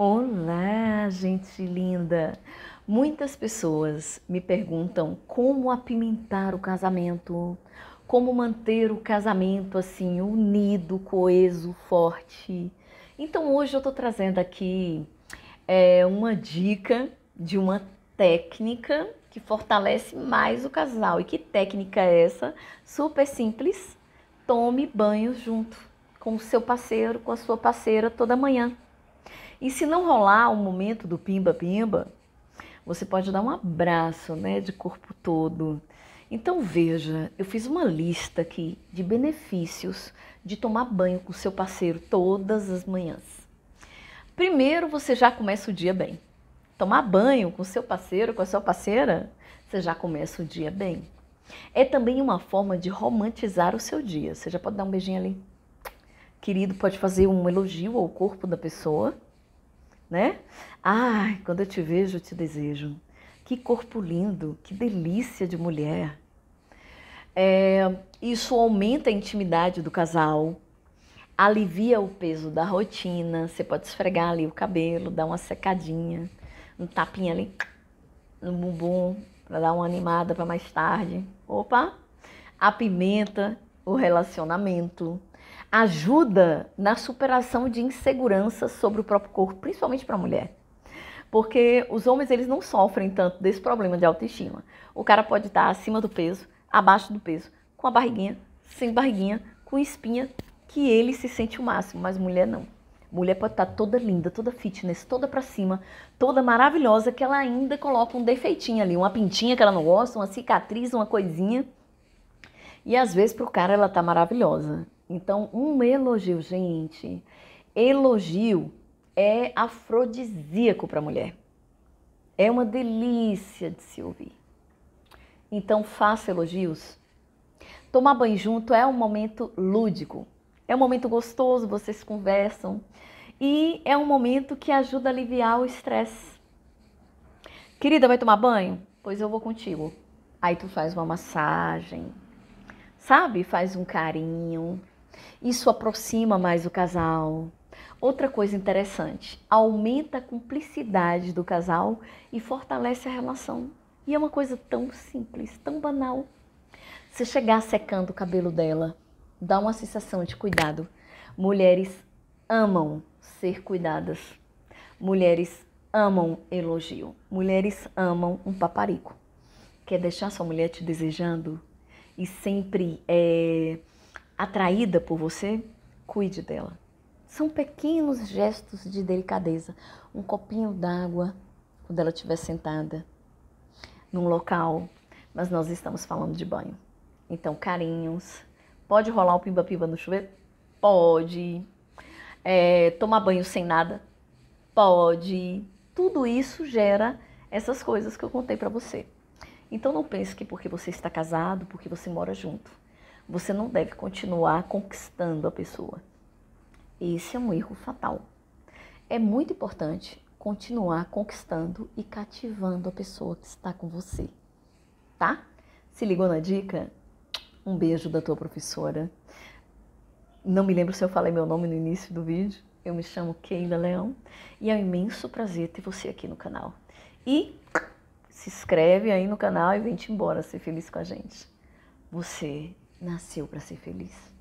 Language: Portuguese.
Olá, gente linda! Muitas pessoas me perguntam como apimentar o casamento, como manter o casamento assim unido, coeso, forte. Então hoje eu tô trazendo aqui é, uma dica de uma técnica que fortalece mais o casal. E que técnica é essa? Super simples. Tome banho junto com o seu parceiro, com a sua parceira toda manhã. E se não rolar o momento do pimba-pimba, você pode dar um abraço né, de corpo todo. Então veja, eu fiz uma lista aqui de benefícios de tomar banho com seu parceiro todas as manhãs. Primeiro, você já começa o dia bem. Tomar banho com seu parceiro, com a sua parceira, você já começa o dia bem. É também uma forma de romantizar o seu dia. Você já pode dar um beijinho ali. Querido, pode fazer um elogio ao corpo da pessoa né? Ai, quando eu te vejo, eu te desejo. Que corpo lindo, que delícia de mulher. É, isso aumenta a intimidade do casal, alivia o peso da rotina. Você pode esfregar ali o cabelo, dar uma secadinha, um tapinha ali no bumbum para dar uma animada para mais tarde. Opa! Apimenta o relacionamento ajuda na superação de insegurança sobre o próprio corpo, principalmente para a mulher. Porque os homens eles não sofrem tanto desse problema de autoestima. O cara pode estar acima do peso, abaixo do peso, com a barriguinha, sem barriguinha, com espinha, que ele se sente o máximo, mas mulher não. Mulher pode estar toda linda, toda fitness, toda pra cima, toda maravilhosa, que ela ainda coloca um defeitinho ali, uma pintinha que ela não gosta, uma cicatriz, uma coisinha. E às vezes pro cara ela tá maravilhosa. Então, um elogio, gente, elogio é afrodisíaco para a mulher. É uma delícia de se ouvir. Então, faça elogios. Tomar banho junto é um momento lúdico, é um momento gostoso, vocês conversam e é um momento que ajuda a aliviar o estresse. Querida, vai tomar banho? Pois eu vou contigo. Aí tu faz uma massagem, sabe? Faz um carinho, isso aproxima mais o casal. Outra coisa interessante, aumenta a cumplicidade do casal e fortalece a relação. E é uma coisa tão simples, tão banal. Se chegar secando o cabelo dela, dá uma sensação de cuidado. Mulheres amam ser cuidadas. Mulheres amam elogio. Mulheres amam um paparico. Quer deixar sua mulher te desejando e sempre é, atraída por você, cuide dela. São pequenos gestos de delicadeza. Um copinho d'água quando ela estiver sentada num local, mas nós estamos falando de banho. Então, carinhos. Pode rolar o pimba-pimba no chuveiro? Pode. É, tomar banho sem nada? Pode. Tudo isso gera essas coisas que eu contei para você. Então não pense que porque você está casado, porque você mora junto você não deve continuar conquistando a pessoa. Esse é um erro fatal. É muito importante continuar conquistando e cativando a pessoa que está com você, tá? Se ligou na dica? Um beijo da tua professora. Não me lembro se eu falei meu nome no início do vídeo. Eu me chamo Keila Leão e é um imenso prazer ter você aqui no canal. E se inscreve aí no canal e vem-te embora ser feliz com a gente. Você nasceu para ser feliz.